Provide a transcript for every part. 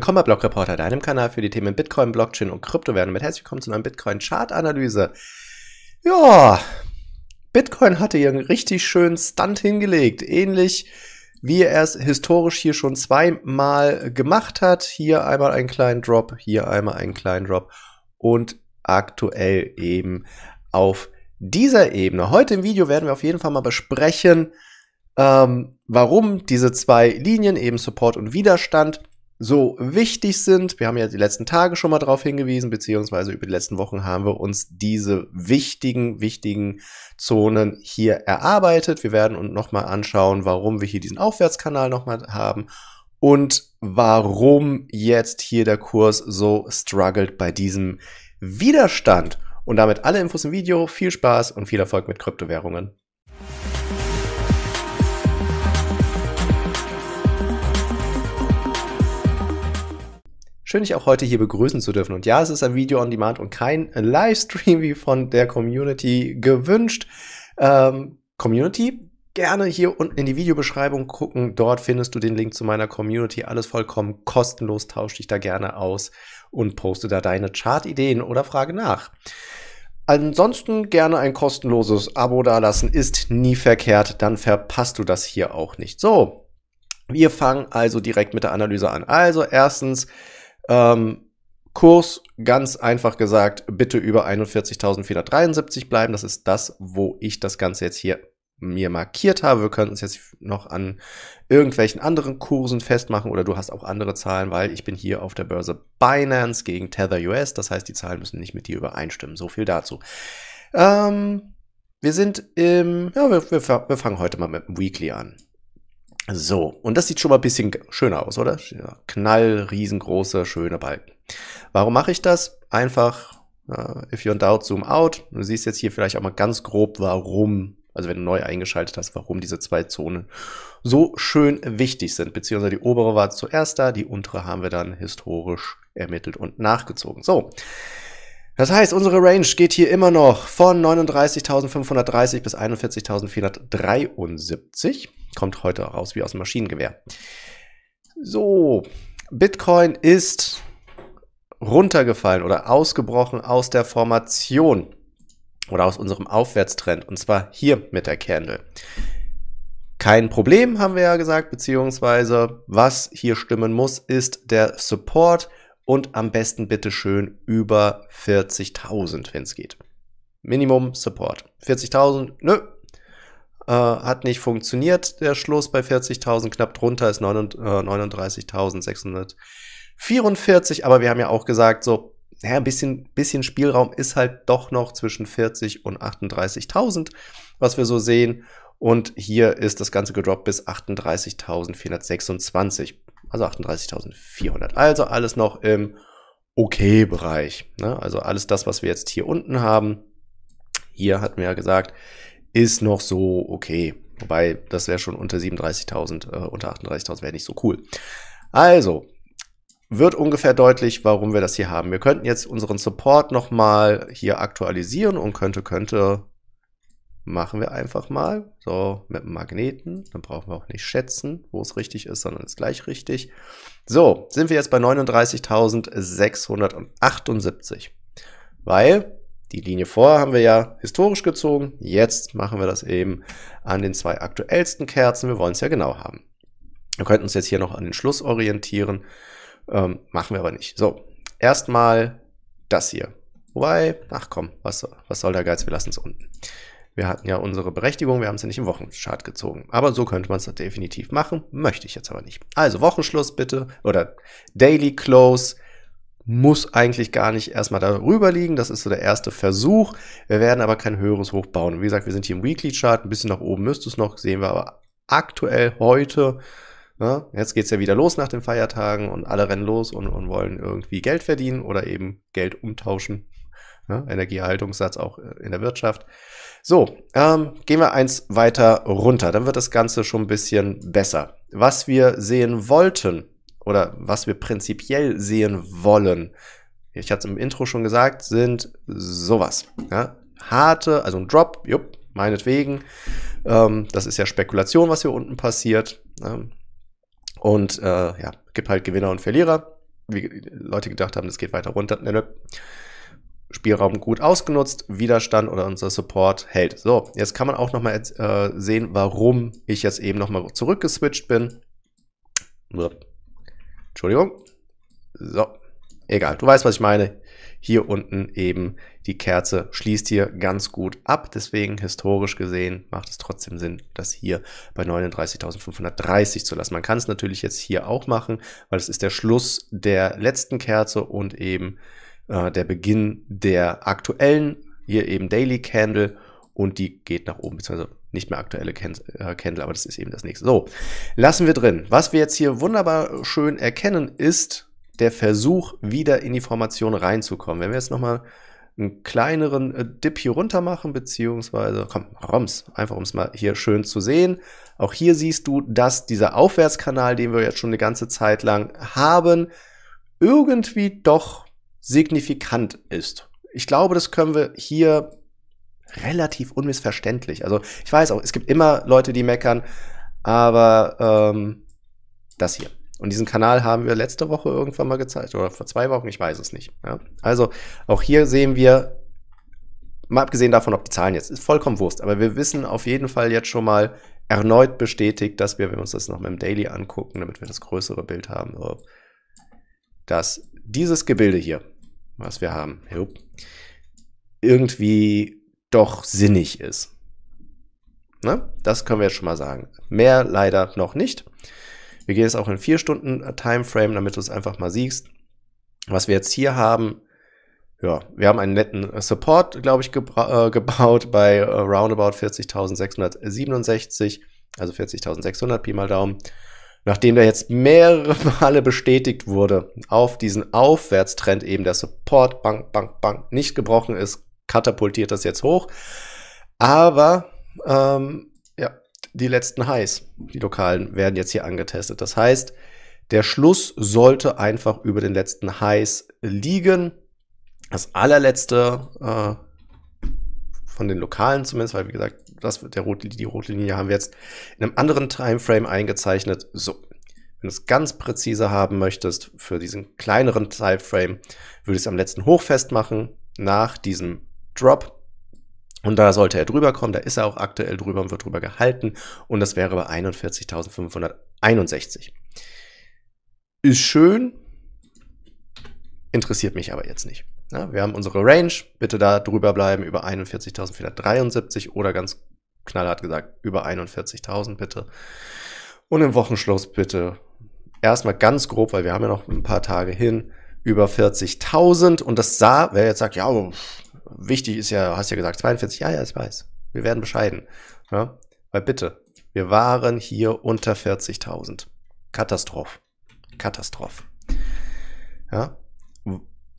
Willkommen bei Blog Reporter, deinem Kanal für die Themen Bitcoin, Blockchain und Kryptowährungen. Mit herzlich willkommen zu einer Bitcoin Chart Analyse. Ja, Bitcoin hatte hier einen richtig schönen Stunt hingelegt, ähnlich wie er es historisch hier schon zweimal gemacht hat. Hier einmal einen kleinen Drop, hier einmal einen kleinen Drop und aktuell eben auf dieser Ebene. Heute im Video werden wir auf jeden Fall mal besprechen, ähm, warum diese zwei Linien, eben Support und Widerstand, so wichtig sind. Wir haben ja die letzten Tage schon mal darauf hingewiesen, beziehungsweise über die letzten Wochen haben wir uns diese wichtigen, wichtigen Zonen hier erarbeitet. Wir werden uns nochmal anschauen, warum wir hier diesen Aufwärtskanal nochmal haben und warum jetzt hier der Kurs so struggelt bei diesem Widerstand. Und damit alle Infos im Video. Viel Spaß und viel Erfolg mit Kryptowährungen. Schön, dich auch heute hier begrüßen zu dürfen. Und ja, es ist ein Video on Demand und kein Livestream wie von der Community gewünscht. Ähm, Community, gerne hier unten in die Videobeschreibung gucken. Dort findest du den Link zu meiner Community. Alles vollkommen kostenlos. Tausch dich da gerne aus und poste da deine Chartideen oder frage nach. Ansonsten gerne ein kostenloses Abo dalassen, ist nie verkehrt, dann verpasst du das hier auch nicht. So, wir fangen also direkt mit der Analyse an. Also erstens, ähm, Kurs, ganz einfach gesagt, bitte über 41.473 bleiben. Das ist das, wo ich das Ganze jetzt hier mir markiert habe. Wir können uns jetzt noch an irgendwelchen anderen Kursen festmachen oder du hast auch andere Zahlen, weil ich bin hier auf der Börse Binance gegen Tether US. Das heißt, die Zahlen müssen nicht mit dir übereinstimmen. So viel dazu. Ähm, wir sind im, ja, wir, wir, wir fangen heute mal mit dem Weekly an. So, und das sieht schon mal ein bisschen schöner aus, oder? Ja, knall, riesengroße, schöne Balken. Warum mache ich das? Einfach, uh, if you're in doubt, zoom out. Du siehst jetzt hier vielleicht auch mal ganz grob, warum, also wenn du neu eingeschaltet hast, warum diese zwei Zonen so schön wichtig sind. Beziehungsweise die obere war zuerst da, die untere haben wir dann historisch ermittelt und nachgezogen. So, das heißt, unsere Range geht hier immer noch von 39.530 bis 41.473. Kommt heute raus wie aus dem Maschinengewehr. So, Bitcoin ist runtergefallen oder ausgebrochen aus der Formation oder aus unserem Aufwärtstrend und zwar hier mit der Candle. Kein Problem, haben wir ja gesagt, beziehungsweise was hier stimmen muss, ist der Support und am besten bitte schön über 40.000, wenn es geht. Minimum Support. 40.000, nö. Äh, hat nicht funktioniert, der Schluss bei 40.000, knapp drunter ist 39.644, äh, aber wir haben ja auch gesagt, so, naja, ein bisschen, bisschen Spielraum ist halt doch noch zwischen 40 und 38.000, was wir so sehen. Und hier ist das Ganze gedroppt bis 38.426 also 38.400. Also alles noch im Okay-Bereich. Ne? Also alles das, was wir jetzt hier unten haben, hier hat mir ja gesagt, ist noch so okay. Wobei, das wäre schon unter 37.000, äh, unter 38.000 wäre nicht so cool. Also, wird ungefähr deutlich, warum wir das hier haben. Wir könnten jetzt unseren Support nochmal hier aktualisieren und könnte, könnte machen wir einfach mal. So, mit dem Magneten. Dann brauchen wir auch nicht schätzen, wo es richtig ist, sondern es ist gleich richtig. So, sind wir jetzt bei 39.678. Weil die Linie vorher haben wir ja historisch gezogen. Jetzt machen wir das eben an den zwei aktuellsten Kerzen. Wir wollen es ja genau haben. Wir könnten uns jetzt hier noch an den Schluss orientieren. Ähm, machen wir aber nicht. So, erstmal das hier. Wobei, ach komm, was, was soll der Geiz? Wir lassen es unten. Wir hatten ja unsere Berechtigung, wir haben es ja nicht im Wochenchart gezogen. Aber so könnte man es definitiv machen, möchte ich jetzt aber nicht. Also Wochenschluss bitte oder Daily Close muss eigentlich gar nicht erstmal darüber liegen. Das ist so der erste Versuch. Wir werden aber kein höheres Hoch bauen. Wie gesagt, wir sind hier im Weekly Chart. Ein bisschen nach oben müsste es noch. Sehen wir aber aktuell heute. Ne? Jetzt es ja wieder los nach den Feiertagen und alle rennen los und, und wollen irgendwie Geld verdienen oder eben Geld umtauschen. Ne? Energieerhaltungssatz auch äh, in der Wirtschaft. So, ähm, gehen wir eins weiter runter. Dann wird das Ganze schon ein bisschen besser. Was wir sehen wollten oder was wir prinzipiell sehen wollen, ich hatte es im Intro schon gesagt, sind sowas. Ja? Harte, also ein Drop, jupp, meinetwegen. Ähm, das ist ja Spekulation, was hier unten passiert. Ähm, und äh, ja, gibt halt Gewinner und Verlierer. Wie Leute gedacht haben, das geht weiter runter. Ne, ne. Spielraum gut ausgenutzt, Widerstand oder unser Support hält. So, jetzt kann man auch nochmal äh, sehen, warum ich jetzt eben nochmal zurückgeswitcht bin. So. Entschuldigung. So, egal, du weißt, was ich meine. Hier unten eben die Kerze schließt hier ganz gut ab. Deswegen historisch gesehen macht es trotzdem Sinn, das hier bei 39.530 zu lassen. Man kann es natürlich jetzt hier auch machen, weil es ist der Schluss der letzten Kerze und eben äh, der Beginn der aktuellen, hier eben Daily Candle und die geht nach oben, beziehungsweise nicht mehr aktuelle äh, Candle, aber das ist eben das nächste. So, lassen wir drin. Was wir jetzt hier wunderbar schön erkennen, ist der Versuch, wieder in die Formation reinzukommen. Wenn wir jetzt nochmal einen kleineren äh, Dip hier runter machen, beziehungsweise, komm, Roms, einfach um es mal hier schön zu sehen. Auch hier siehst du, dass dieser Aufwärtskanal, den wir jetzt schon eine ganze Zeit lang haben, irgendwie doch signifikant ist. Ich glaube, das können wir hier relativ unmissverständlich. Also ich weiß auch, es gibt immer Leute, die meckern, aber ähm, das hier. Und diesen Kanal haben wir letzte Woche irgendwann mal gezeigt oder vor zwei Wochen, ich weiß es nicht. Ja? Also auch hier sehen wir, mal abgesehen davon, ob die Zahlen jetzt, ist vollkommen Wurst, aber wir wissen auf jeden Fall jetzt schon mal erneut bestätigt, dass wir, wenn wir uns das noch mit dem Daily angucken, damit wir das größere Bild haben, dass dieses Gebilde hier was wir haben, irgendwie doch sinnig ist. Ne? Das können wir jetzt schon mal sagen. Mehr leider noch nicht. Wir gehen jetzt auch in vier Stunden Timeframe, damit du es einfach mal siehst. Was wir jetzt hier haben, ja, wir haben einen netten Support, glaube ich, äh, gebaut bei äh, roundabout 40.667, also 40.600 Pi mal Daumen nachdem da jetzt mehrere Male bestätigt wurde, auf diesen Aufwärtstrend eben der Support, Bank, Bank, Bank nicht gebrochen ist, katapultiert das jetzt hoch. Aber ähm, ja, die letzten Highs, die lokalen, werden jetzt hier angetestet. Das heißt, der Schluss sollte einfach über den letzten Highs liegen. Das allerletzte äh, von den Lokalen zumindest, weil wie gesagt, das, der rote, die rote Linie haben wir jetzt in einem anderen Timeframe eingezeichnet. So, wenn du es ganz präzise haben möchtest, für diesen kleineren Timeframe, würde ich es am letzten Hoch festmachen, nach diesem Drop. Und da sollte er drüber kommen, da ist er auch aktuell drüber und wird drüber gehalten. Und das wäre bei 41.561. Ist schön, interessiert mich aber jetzt nicht. Ja, wir haben unsere Range, bitte da drüber bleiben, über 41.473 oder ganz knallhart gesagt, über 41.000 bitte. Und im Wochenschluss bitte erstmal ganz grob, weil wir haben ja noch ein paar Tage hin, über 40.000. Und das sah, wer jetzt sagt, ja, wichtig ist ja, hast ja gesagt, 42, ja, ja, ich weiß. Wir werden bescheiden. Ja, weil bitte, wir waren hier unter 40.000. Katastrophe. Katastrophe. Ja,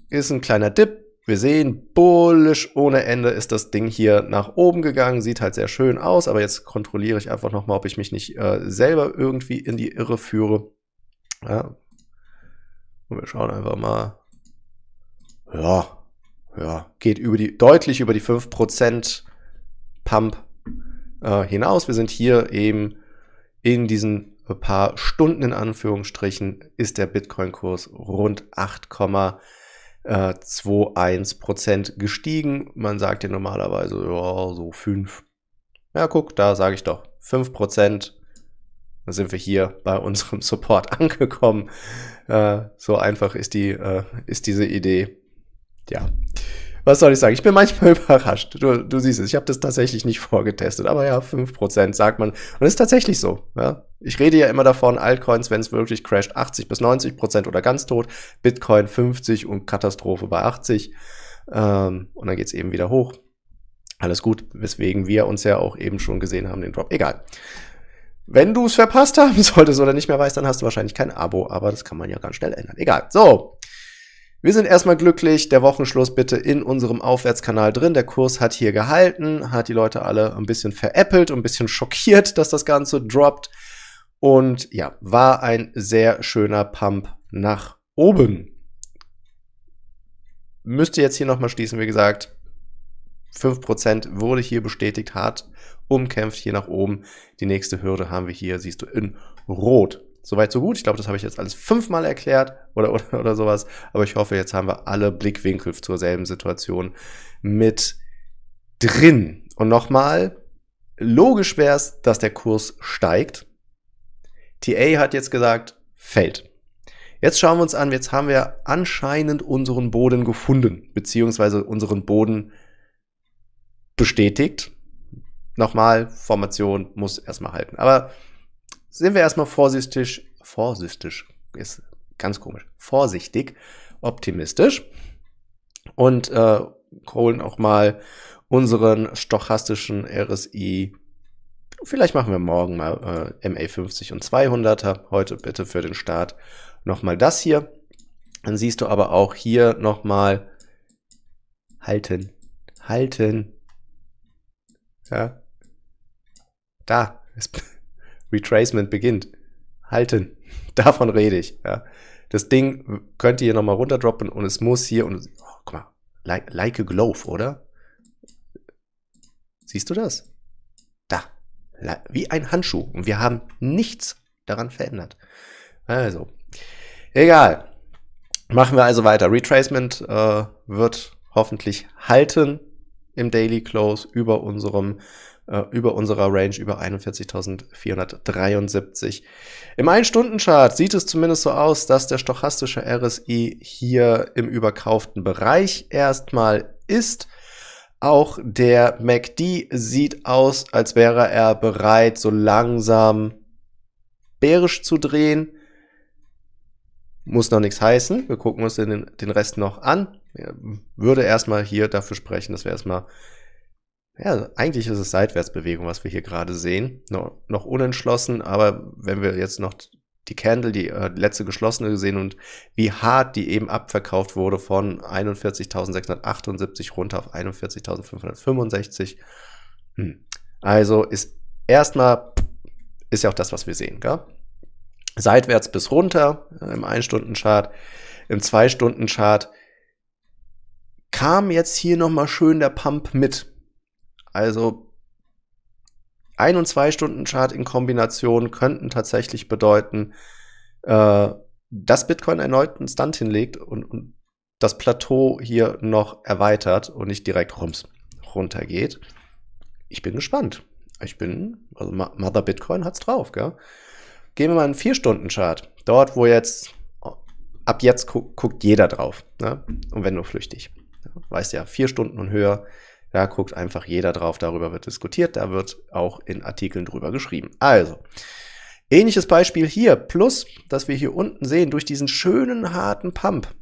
ist ein kleiner Dip. Wir sehen, bullisch ohne Ende ist das Ding hier nach oben gegangen. Sieht halt sehr schön aus, aber jetzt kontrolliere ich einfach nochmal, ob ich mich nicht äh, selber irgendwie in die Irre führe. Ja. Und wir schauen einfach mal. Ja, ja, geht über die, deutlich über die 5% Pump äh, hinaus. Wir sind hier eben in diesen paar Stunden in Anführungsstrichen ist der Bitcoin-Kurs rund 8,5 äh, 2,1% gestiegen. Man sagt ja normalerweise ja, so 5. Ja, guck, da sage ich doch 5%. Dann sind wir hier bei unserem Support angekommen. Äh, so einfach ist, die, äh, ist diese Idee. Ja, was soll ich sagen? Ich bin manchmal überrascht. Du, du siehst es, ich habe das tatsächlich nicht vorgetestet. Aber ja, 5% sagt man. Und es ist tatsächlich so. Ja? Ich rede ja immer davon, Altcoins, wenn es wirklich crasht, 80 bis 90% oder ganz tot. Bitcoin 50 und Katastrophe bei 80. Ähm, und dann geht es eben wieder hoch. Alles gut, weswegen wir uns ja auch eben schon gesehen haben, den Drop. Egal. Wenn du es verpasst haben solltest oder nicht mehr weißt, dann hast du wahrscheinlich kein Abo, aber das kann man ja ganz schnell ändern. Egal. So, wir sind erstmal glücklich, der Wochenschluss bitte in unserem Aufwärtskanal drin. Der Kurs hat hier gehalten, hat die Leute alle ein bisschen veräppelt, ein bisschen schockiert, dass das Ganze droppt. Und ja, war ein sehr schöner Pump nach oben. Müsste jetzt hier nochmal schließen, wie gesagt. 5% wurde hier bestätigt, hart umkämpft hier nach oben. Die nächste Hürde haben wir hier, siehst du, in Rot. Soweit, so gut. Ich glaube, das habe ich jetzt alles fünfmal erklärt oder, oder, oder sowas. Aber ich hoffe, jetzt haben wir alle Blickwinkel zur selben Situation mit drin. Und nochmal, logisch wäre es, dass der Kurs steigt. TA hat jetzt gesagt, fällt. Jetzt schauen wir uns an, jetzt haben wir anscheinend unseren Boden gefunden, beziehungsweise unseren Boden bestätigt. Nochmal, Formation muss erstmal halten. Aber sind wir erstmal vorsichtig, vorsichtig, ist ganz komisch, vorsichtig, optimistisch und äh, holen auch mal unseren stochastischen RSI. Vielleicht machen wir morgen mal äh, MA50 und 200er. Heute bitte für den Start nochmal das hier. Dann siehst du aber auch hier nochmal halten, halten. Ja. Da. Retracement beginnt. Halten. Davon rede ich. Ja. Das Ding könnt ihr hier nochmal runterdroppen und es muss hier und. Oh, guck mal. Like, like a glove, oder? Siehst du das? Da. Wie ein Handschuh. Und wir haben nichts daran verändert. Also. Egal. Machen wir also weiter. Retracement äh, wird hoffentlich halten im Daily Close über unserem äh, über unserer Range über 41.473. Im 1-Stunden-Chart sieht es zumindest so aus, dass der stochastische RSI hier im überkauften Bereich erstmal ist. Auch der MACD sieht aus, als wäre er bereit, so langsam bärisch zu drehen. Muss noch nichts heißen. Wir gucken uns den, den Rest noch an. Würde erstmal hier dafür sprechen, dass wir erstmal ja, eigentlich ist es Seitwärtsbewegung, was wir hier gerade sehen. No, noch unentschlossen, aber wenn wir jetzt noch die Candle, die äh, letzte geschlossene gesehen und wie hart die eben abverkauft wurde von 41.678 runter auf 41.565. Hm. Also ist erstmal, ist ja auch das, was wir sehen, gell? Seitwärts bis runter äh, im 1-Stunden-Chart, im 2-Stunden-Chart kam jetzt hier nochmal schön der Pump mit. Also ein- und zwei-Stunden-Chart in Kombination könnten tatsächlich bedeuten, äh, dass Bitcoin erneut einen Stunt hinlegt und, und, das Plateau hier noch erweitert und nicht direkt rums runtergeht. Ich bin gespannt. Ich bin, also Mother Bitcoin hat's drauf, gell? Gehen wir mal einen Vier-Stunden-Chart. Dort, wo jetzt, ab jetzt gu guckt jeder drauf. Ne? Und wenn nur flüchtig. Ja, weißt ja, vier Stunden und höher da guckt einfach jeder drauf, darüber wird diskutiert, da wird auch in Artikeln drüber geschrieben. Also, ähnliches Beispiel hier, plus, dass wir hier unten sehen, durch diesen schönen harten Pump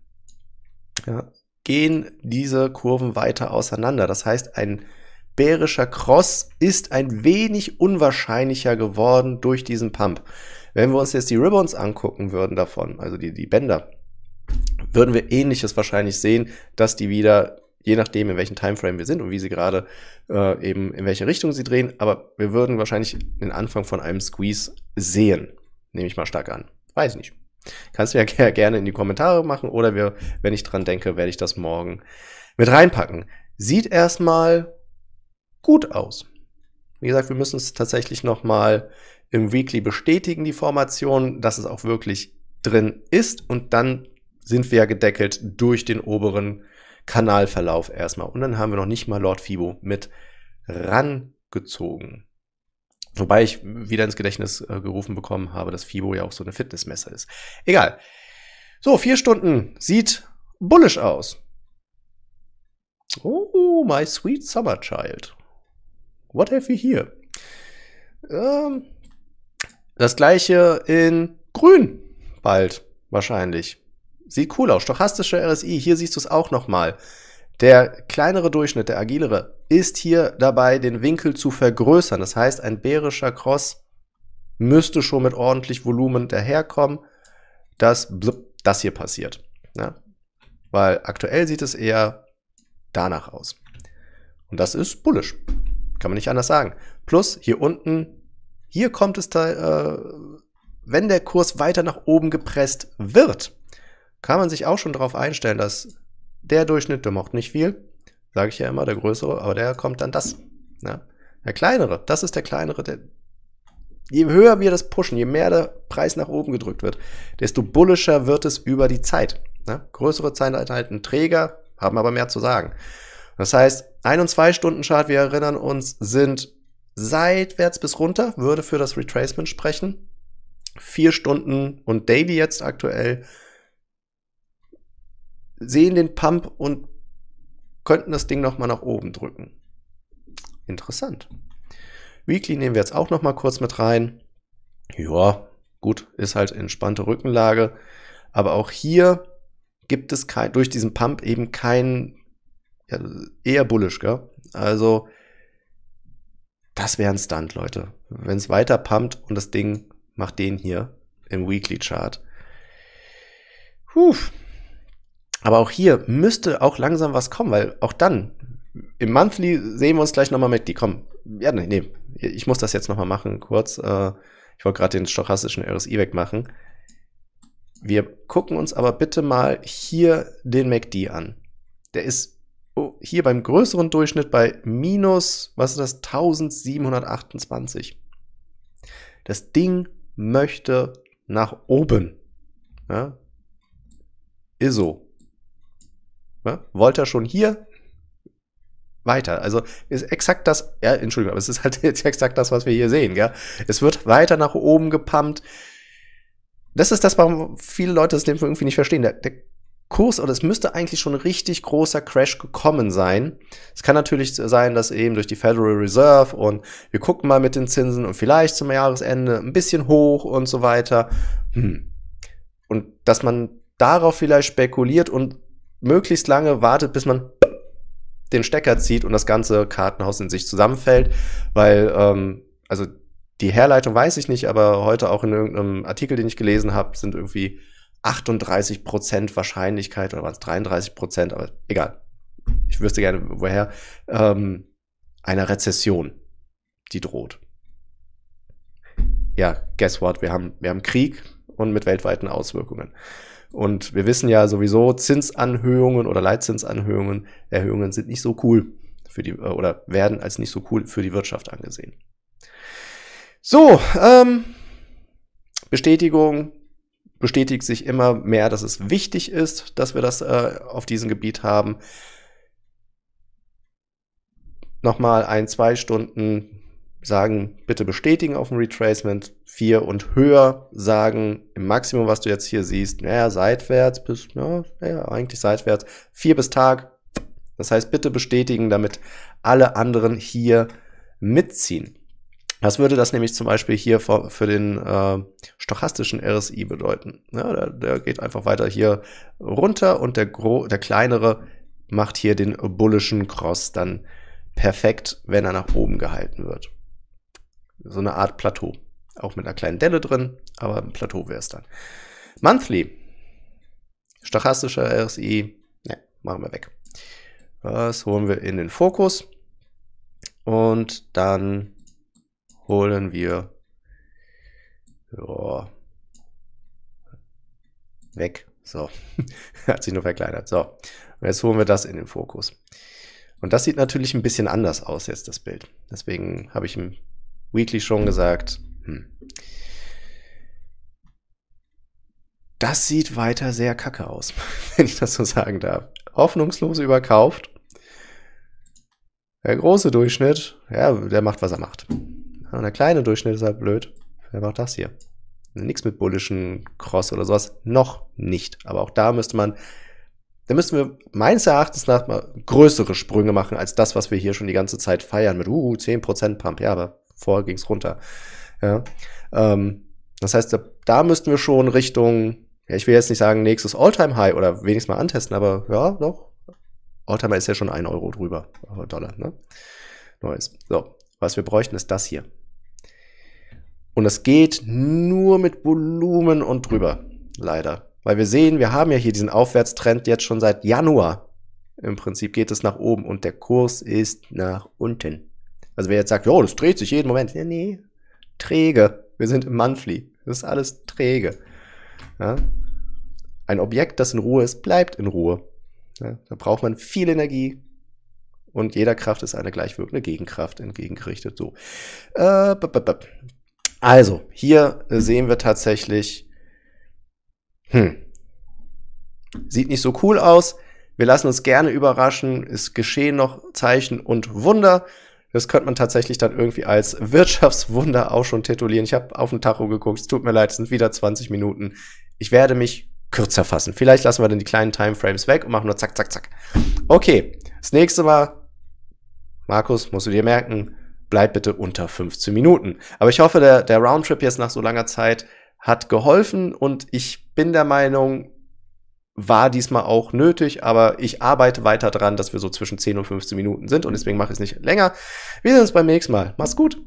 ja, gehen diese Kurven weiter auseinander. Das heißt, ein bärischer Cross ist ein wenig unwahrscheinlicher geworden durch diesen Pump. Wenn wir uns jetzt die Ribbons angucken würden davon, also die, die Bänder, würden wir ähnliches wahrscheinlich sehen, dass die wieder je nachdem, in welchem Timeframe wir sind und wie sie gerade äh, eben in welche Richtung sie drehen. Aber wir würden wahrscheinlich den Anfang von einem Squeeze sehen. Nehme ich mal stark an. Weiß nicht. Kannst du ja gerne in die Kommentare machen oder wir, wenn ich dran denke, werde ich das morgen mit reinpacken. Sieht erstmal gut aus. Wie gesagt, wir müssen es tatsächlich nochmal im Weekly bestätigen, die Formation, dass es auch wirklich drin ist und dann sind wir ja gedeckelt durch den oberen Kanalverlauf erstmal. Und dann haben wir noch nicht mal Lord Fibo mit rangezogen. Wobei ich wieder ins Gedächtnis äh, gerufen bekommen habe, dass Fibo ja auch so eine Fitnessmesse ist. Egal. So, vier Stunden sieht bullish aus. Oh, my sweet summer child. What have we here? Ähm, das gleiche in grün bald wahrscheinlich. Sieht cool aus. Stochastische RSI, hier siehst du es auch nochmal. Der kleinere Durchschnitt, der agilere, ist hier dabei, den Winkel zu vergrößern. Das heißt, ein bärischer Cross müsste schon mit ordentlich Volumen daherkommen, dass das hier passiert. Ne? Weil aktuell sieht es eher danach aus. Und das ist bullish. Kann man nicht anders sagen. Plus hier unten, hier kommt es da, äh, wenn der Kurs weiter nach oben gepresst wird, kann man sich auch schon darauf einstellen, dass der Durchschnitt, der macht nicht viel, sage ich ja immer, der größere, aber der kommt dann das. Ne? Der kleinere, das ist der kleinere, der, je höher wir das pushen, je mehr der Preis nach oben gedrückt wird, desto bullischer wird es über die Zeit. Ne? Größere Zahlen enthalten Träger, haben aber mehr zu sagen. Das heißt, ein- und zwei-Stunden-Chart, wir erinnern uns, sind seitwärts bis runter, würde für das Retracement sprechen. Vier Stunden und Daily jetzt aktuell sehen den Pump und könnten das Ding nochmal nach oben drücken. Interessant. Weekly nehmen wir jetzt auch nochmal kurz mit rein. Ja, gut, ist halt entspannte Rückenlage. Aber auch hier gibt es kein, durch diesen Pump eben keinen, ja, eher bullisch, gell? Also, das wäre ein Stunt, Leute. Wenn es weiter pumpt und das Ding macht den hier im Weekly Chart. Puh, aber auch hier müsste auch langsam was kommen, weil auch dann im Monthly sehen wir uns gleich nochmal mit. Die kommen. Ja, nee, nee. Ich muss das jetzt nochmal machen, kurz. Äh, ich wollte gerade den stochastischen RSI wegmachen. Wir gucken uns aber bitte mal hier den MACD an. Der ist oh, hier beim größeren Durchschnitt bei minus, was ist das, 1728. Das Ding möchte nach oben. Ja? Ist so. Ne? Wollte er schon hier weiter. Also ist exakt das, ja, Entschuldigung, aber es ist halt jetzt exakt das, was wir hier sehen, gell? Es wird weiter nach oben gepumpt. Das ist das, warum viele Leute das Leben irgendwie nicht verstehen. Der, der Kurs, oder es müsste eigentlich schon ein richtig großer Crash gekommen sein. Es kann natürlich sein, dass eben durch die Federal Reserve und wir gucken mal mit den Zinsen und vielleicht zum Jahresende ein bisschen hoch und so weiter. Hm. Und dass man darauf vielleicht spekuliert und möglichst lange wartet, bis man den Stecker zieht und das ganze Kartenhaus in sich zusammenfällt, weil, ähm, also die Herleitung weiß ich nicht, aber heute auch in irgendeinem Artikel, den ich gelesen habe, sind irgendwie 38% Prozent Wahrscheinlichkeit oder waren es 33%, Prozent, aber egal. Ich wüsste gerne, woher, ähm, einer Rezession, die droht. Ja, guess what? Wir haben, wir haben Krieg und mit weltweiten Auswirkungen. Und wir wissen ja sowieso, Zinsanhöhungen oder Leitzinsanhöhungen, Erhöhungen sind nicht so cool für die, äh, oder werden als nicht so cool für die Wirtschaft angesehen. So, ähm, Bestätigung bestätigt sich immer mehr, dass es wichtig ist, dass wir das äh, auf diesem Gebiet haben. Nochmal ein, zwei Stunden sagen, bitte bestätigen auf dem Retracement. 4 und höher sagen, im Maximum, was du jetzt hier siehst, naja, seitwärts bis, ja, eigentlich seitwärts. 4 bis Tag. Das heißt, bitte bestätigen, damit alle anderen hier mitziehen. Was würde das nämlich zum Beispiel hier für, den äh, stochastischen RSI bedeuten? Ja, der, der, geht einfach weiter hier runter und der, der kleinere macht hier den bullischen Cross dann perfekt, wenn er nach oben gehalten wird so eine Art Plateau. Auch mit einer kleinen Delle drin, aber ein Plateau wäre es dann. Monthly. Stochastischer RSI. Ne, machen wir weg. Das holen wir in den Fokus. Und dann holen wir ja, weg. So, hat sich nur verkleinert. So, und jetzt holen wir das in den Fokus. Und das sieht natürlich ein bisschen anders aus jetzt, das Bild. Deswegen habe ich ein Weekly schon gesagt, hm. das sieht weiter sehr kacke aus, wenn ich das so sagen darf. Hoffnungslos überkauft. Der große Durchschnitt, ja, der macht, was er macht. Und der kleine Durchschnitt ist halt blöd. Der macht das hier. Nichts mit bullischen Cross oder sowas. Noch nicht. Aber auch da müsste man, da müssten wir meines Erachtens nach mal größere Sprünge machen als das, was wir hier schon die ganze Zeit feiern mit, uh, 10% Pump. Ja, aber vorher ging es runter. Ja. Ähm, das heißt, da, da müssten wir schon Richtung, ja, ich will jetzt nicht sagen nächstes All-Time-High oder wenigstens mal antesten, aber ja, doch. Alltime high ist ja schon ein Euro drüber, äh, Dollar, ne? Neues. So, was wir bräuchten, ist das hier. Und das geht nur mit Volumen und drüber, leider. Weil wir sehen, wir haben ja hier diesen Aufwärtstrend jetzt schon seit Januar. Im Prinzip geht es nach oben und der Kurs ist nach unten. Also wer jetzt sagt, ja, das dreht sich jeden Moment. Ja, nee, träge. Wir sind im Monthly. Das ist alles träge. Ja? Ein Objekt, das in Ruhe ist, bleibt in Ruhe. Ja? Da braucht man viel Energie. Und jeder Kraft ist eine gleichwirkende Gegenkraft entgegengerichtet. So. Äh, also, hier sehen wir tatsächlich, hm, sieht nicht so cool aus. Wir lassen uns gerne überraschen. Es geschehen noch Zeichen und Wunder. Das könnte man tatsächlich dann irgendwie als Wirtschaftswunder auch schon titulieren. Ich habe auf den Tacho geguckt, es tut mir leid, es sind wieder 20 Minuten. Ich werde mich kürzer fassen. Vielleicht lassen wir dann die kleinen Timeframes weg und machen nur zack, zack, zack. Okay, das nächste war, Markus, musst du dir merken, bleib bitte unter 15 Minuten. Aber ich hoffe, der, der Roundtrip jetzt nach so langer Zeit hat geholfen und ich bin der Meinung, war diesmal auch nötig, aber ich arbeite weiter dran, dass wir so zwischen 10 und 15 Minuten sind und deswegen mache ich es nicht länger. Wir sehen uns beim nächsten Mal. Mach's gut!